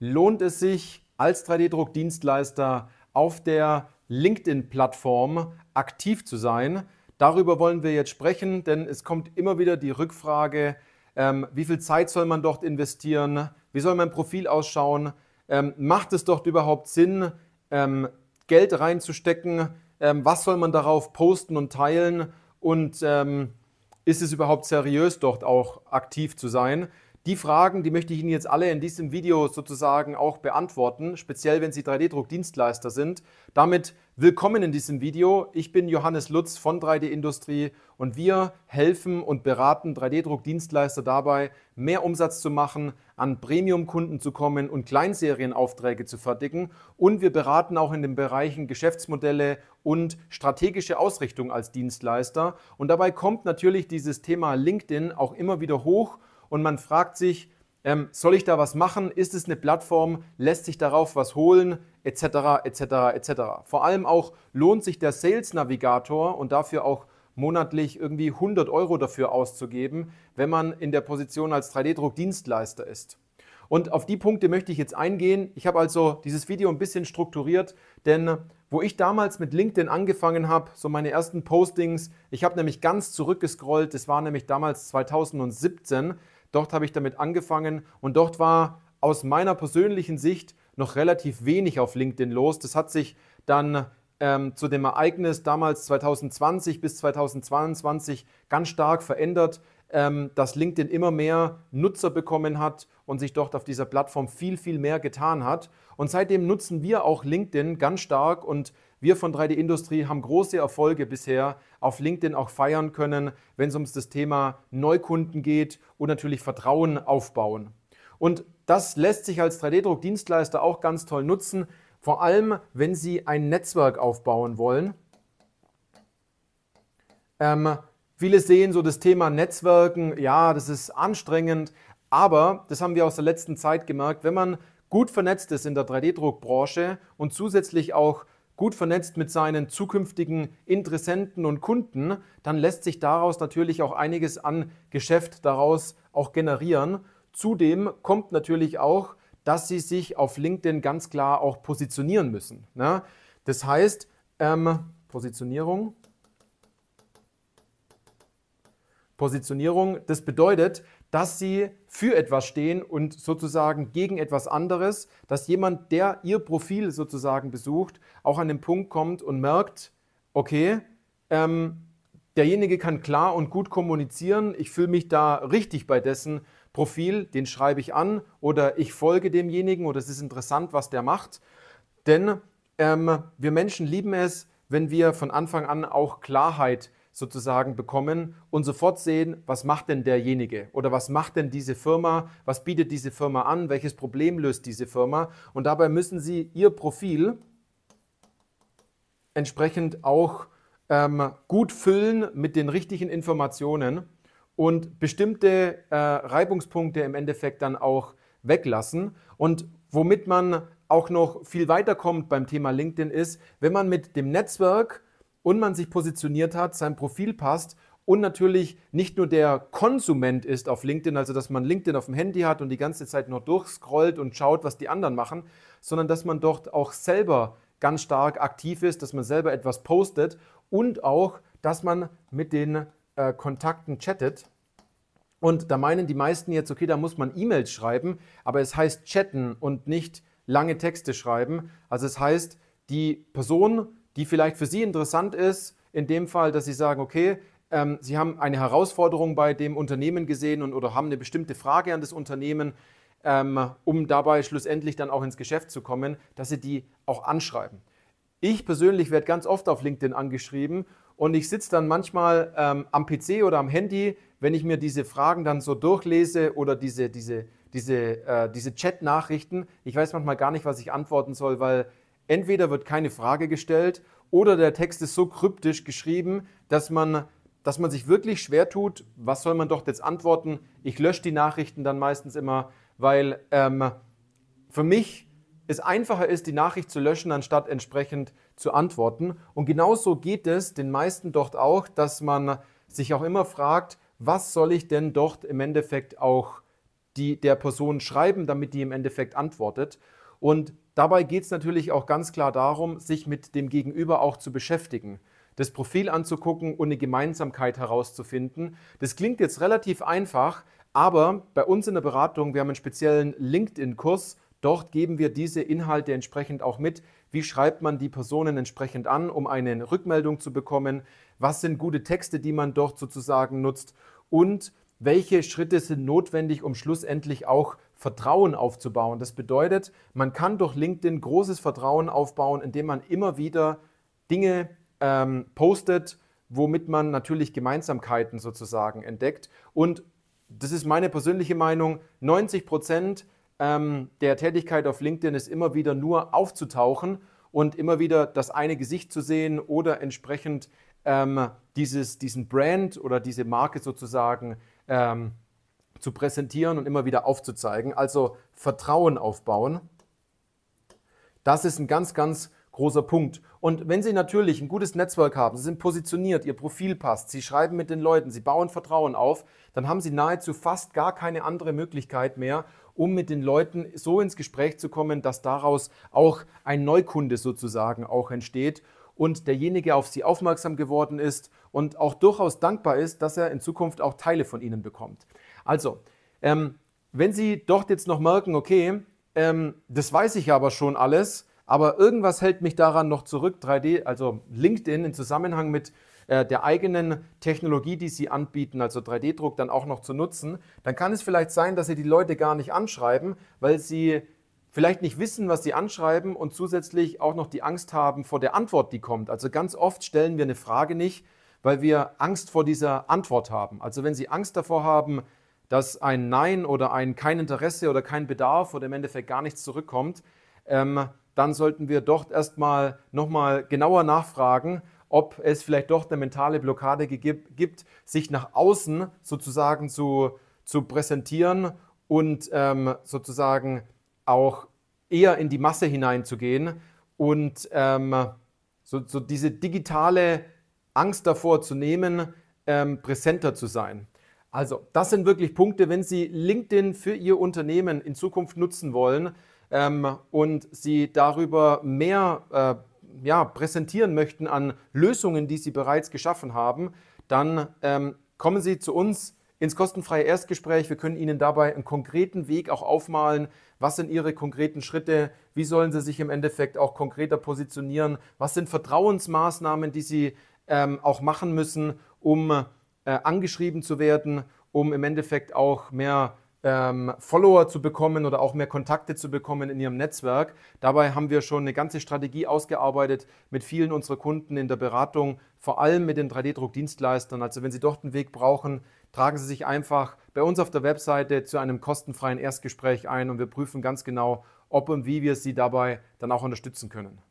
lohnt es sich als 3 d druckdienstleister auf der LinkedIn-Plattform aktiv zu sein. Darüber wollen wir jetzt sprechen, denn es kommt immer wieder die Rückfrage, ähm, wie viel Zeit soll man dort investieren, wie soll mein Profil ausschauen, ähm, macht es dort überhaupt Sinn, ähm, Geld reinzustecken, ähm, was soll man darauf posten und teilen und ähm, ist es überhaupt seriös, dort auch aktiv zu sein. Die Fragen, die möchte ich Ihnen jetzt alle in diesem Video sozusagen auch beantworten, speziell wenn Sie 3D-Druck-Dienstleister sind. Damit willkommen in diesem Video. Ich bin Johannes Lutz von 3D-Industrie und wir helfen und beraten 3D-Druck-Dienstleister dabei, mehr Umsatz zu machen, an Premium-Kunden zu kommen und Kleinserienaufträge zu fertigen. Und wir beraten auch in den Bereichen Geschäftsmodelle und strategische Ausrichtung als Dienstleister. Und dabei kommt natürlich dieses Thema LinkedIn auch immer wieder hoch und man fragt sich, ähm, soll ich da was machen? Ist es eine Plattform? Lässt sich darauf was holen? Etc., etc., etc. Vor allem auch lohnt sich der Sales Navigator und dafür auch monatlich irgendwie 100 Euro dafür auszugeben, wenn man in der Position als 3D-Druck-Dienstleister ist. Und auf die Punkte möchte ich jetzt eingehen. Ich habe also dieses Video ein bisschen strukturiert, denn wo ich damals mit LinkedIn angefangen habe, so meine ersten Postings, ich habe nämlich ganz zurückgescrollt, das war nämlich damals 2017, Dort habe ich damit angefangen und dort war aus meiner persönlichen Sicht noch relativ wenig auf LinkedIn los. Das hat sich dann ähm, zu dem Ereignis damals 2020 bis 2022 ganz stark verändert, ähm, dass LinkedIn immer mehr Nutzer bekommen hat und sich dort auf dieser Plattform viel, viel mehr getan hat. Und seitdem nutzen wir auch LinkedIn ganz stark und wir von 3D Industrie haben große Erfolge bisher auf LinkedIn auch feiern können, wenn es um das Thema Neukunden geht und natürlich Vertrauen aufbauen. Und das lässt sich als 3 d druckdienstleister auch ganz toll nutzen, vor allem wenn Sie ein Netzwerk aufbauen wollen. Ähm, viele sehen so das Thema Netzwerken, ja, das ist anstrengend, aber das haben wir aus der letzten Zeit gemerkt, wenn man gut vernetzt ist in der 3D-Druckbranche und zusätzlich auch gut vernetzt mit seinen zukünftigen Interessenten und Kunden, dann lässt sich daraus natürlich auch einiges an Geschäft daraus auch generieren. Zudem kommt natürlich auch, dass sie sich auf LinkedIn ganz klar auch positionieren müssen. Ne? Das heißt, ähm, Positionierung. Positionierung, das bedeutet, dass sie für etwas stehen und sozusagen gegen etwas anderes, dass jemand, der ihr Profil sozusagen besucht, auch an den Punkt kommt und merkt, okay, ähm, derjenige kann klar und gut kommunizieren, ich fühle mich da richtig bei dessen Profil, den schreibe ich an oder ich folge demjenigen oder es ist interessant, was der macht. Denn ähm, wir Menschen lieben es, wenn wir von Anfang an auch Klarheit haben sozusagen bekommen und sofort sehen, was macht denn derjenige oder was macht denn diese Firma, was bietet diese Firma an, welches Problem löst diese Firma. Und dabei müssen Sie Ihr Profil entsprechend auch ähm, gut füllen mit den richtigen Informationen und bestimmte äh, Reibungspunkte im Endeffekt dann auch weglassen. Und womit man auch noch viel weiterkommt beim Thema LinkedIn ist, wenn man mit dem Netzwerk, und man sich positioniert hat, sein Profil passt und natürlich nicht nur der Konsument ist auf LinkedIn, also dass man LinkedIn auf dem Handy hat und die ganze Zeit nur durchscrollt und schaut, was die anderen machen, sondern dass man dort auch selber ganz stark aktiv ist, dass man selber etwas postet und auch, dass man mit den äh, Kontakten chattet. Und da meinen die meisten jetzt, okay, da muss man E-Mails schreiben, aber es heißt chatten und nicht lange Texte schreiben. Also es heißt, die Person die vielleicht für Sie interessant ist, in dem Fall, dass Sie sagen, okay, ähm, Sie haben eine Herausforderung bei dem Unternehmen gesehen und, oder haben eine bestimmte Frage an das Unternehmen, ähm, um dabei schlussendlich dann auch ins Geschäft zu kommen, dass Sie die auch anschreiben. Ich persönlich werde ganz oft auf LinkedIn angeschrieben und ich sitze dann manchmal ähm, am PC oder am Handy, wenn ich mir diese Fragen dann so durchlese oder diese, diese, diese, äh, diese Chat-Nachrichten. Ich weiß manchmal gar nicht, was ich antworten soll, weil Entweder wird keine Frage gestellt oder der Text ist so kryptisch geschrieben, dass man, dass man sich wirklich schwer tut, was soll man doch jetzt antworten. Ich lösche die Nachrichten dann meistens immer, weil ähm, für mich es einfacher ist, die Nachricht zu löschen, anstatt entsprechend zu antworten. Und genauso geht es den meisten dort auch, dass man sich auch immer fragt, was soll ich denn dort im Endeffekt auch die, der Person schreiben, damit die im Endeffekt antwortet. Und Dabei geht es natürlich auch ganz klar darum, sich mit dem Gegenüber auch zu beschäftigen, das Profil anzugucken und eine Gemeinsamkeit herauszufinden. Das klingt jetzt relativ einfach, aber bei uns in der Beratung, wir haben einen speziellen LinkedIn-Kurs, dort geben wir diese Inhalte entsprechend auch mit. Wie schreibt man die Personen entsprechend an, um eine Rückmeldung zu bekommen? Was sind gute Texte, die man dort sozusagen nutzt? Und welche Schritte sind notwendig, um schlussendlich auch Vertrauen aufzubauen. Das bedeutet, man kann durch LinkedIn großes Vertrauen aufbauen, indem man immer wieder Dinge ähm, postet, womit man natürlich Gemeinsamkeiten sozusagen entdeckt. Und das ist meine persönliche Meinung, 90 Prozent ähm, der Tätigkeit auf LinkedIn ist immer wieder nur aufzutauchen und immer wieder das eine Gesicht zu sehen oder entsprechend ähm, dieses, diesen Brand oder diese Marke sozusagen ähm, zu präsentieren und immer wieder aufzuzeigen. Also Vertrauen aufbauen. Das ist ein ganz, ganz großer Punkt. Und wenn Sie natürlich ein gutes Netzwerk haben, Sie sind positioniert, Ihr Profil passt, Sie schreiben mit den Leuten, Sie bauen Vertrauen auf, dann haben Sie nahezu fast gar keine andere Möglichkeit mehr, um mit den Leuten so ins Gespräch zu kommen, dass daraus auch ein Neukunde sozusagen auch entsteht und derjenige auf sie aufmerksam geworden ist und auch durchaus dankbar ist, dass er in Zukunft auch Teile von ihnen bekommt. Also, ähm, wenn Sie dort jetzt noch merken, okay, ähm, das weiß ich aber schon alles, aber irgendwas hält mich daran noch zurück, 3D, also LinkedIn in Zusammenhang mit äh, der eigenen Technologie, die sie anbieten, also 3D-Druck dann auch noch zu nutzen, dann kann es vielleicht sein, dass sie die Leute gar nicht anschreiben, weil sie vielleicht nicht wissen, was sie anschreiben und zusätzlich auch noch die Angst haben vor der Antwort, die kommt. Also ganz oft stellen wir eine Frage nicht, weil wir Angst vor dieser Antwort haben. Also wenn Sie Angst davor haben, dass ein Nein oder ein kein Interesse oder kein Bedarf oder im Endeffekt gar nichts zurückkommt, ähm, dann sollten wir doch erstmal nochmal genauer nachfragen, ob es vielleicht doch eine mentale Blockade gibt, sich nach außen sozusagen zu, zu präsentieren und ähm, sozusagen auch eher in die Masse hineinzugehen und ähm, so, so, diese digitale Angst davor zu nehmen, ähm, präsenter zu sein. Also, das sind wirklich Punkte, wenn Sie LinkedIn für Ihr Unternehmen in Zukunft nutzen wollen ähm, und Sie darüber mehr äh, ja, präsentieren möchten an Lösungen, die Sie bereits geschaffen haben, dann ähm, kommen Sie zu uns ins kostenfreie Erstgespräch. Wir können Ihnen dabei einen konkreten Weg auch aufmalen, was sind Ihre konkreten Schritte? Wie sollen Sie sich im Endeffekt auch konkreter positionieren? Was sind Vertrauensmaßnahmen, die Sie ähm, auch machen müssen, um äh, angeschrieben zu werden, um im Endeffekt auch mehr ähm, Follower zu bekommen oder auch mehr Kontakte zu bekommen in ihrem Netzwerk. Dabei haben wir schon eine ganze Strategie ausgearbeitet mit vielen unserer Kunden in der Beratung, vor allem mit den 3D-Druckdienstleistern. Also wenn Sie dort einen Weg brauchen, tragen Sie sich einfach bei uns auf der Webseite zu einem kostenfreien Erstgespräch ein und wir prüfen ganz genau, ob und wie wir Sie dabei dann auch unterstützen können.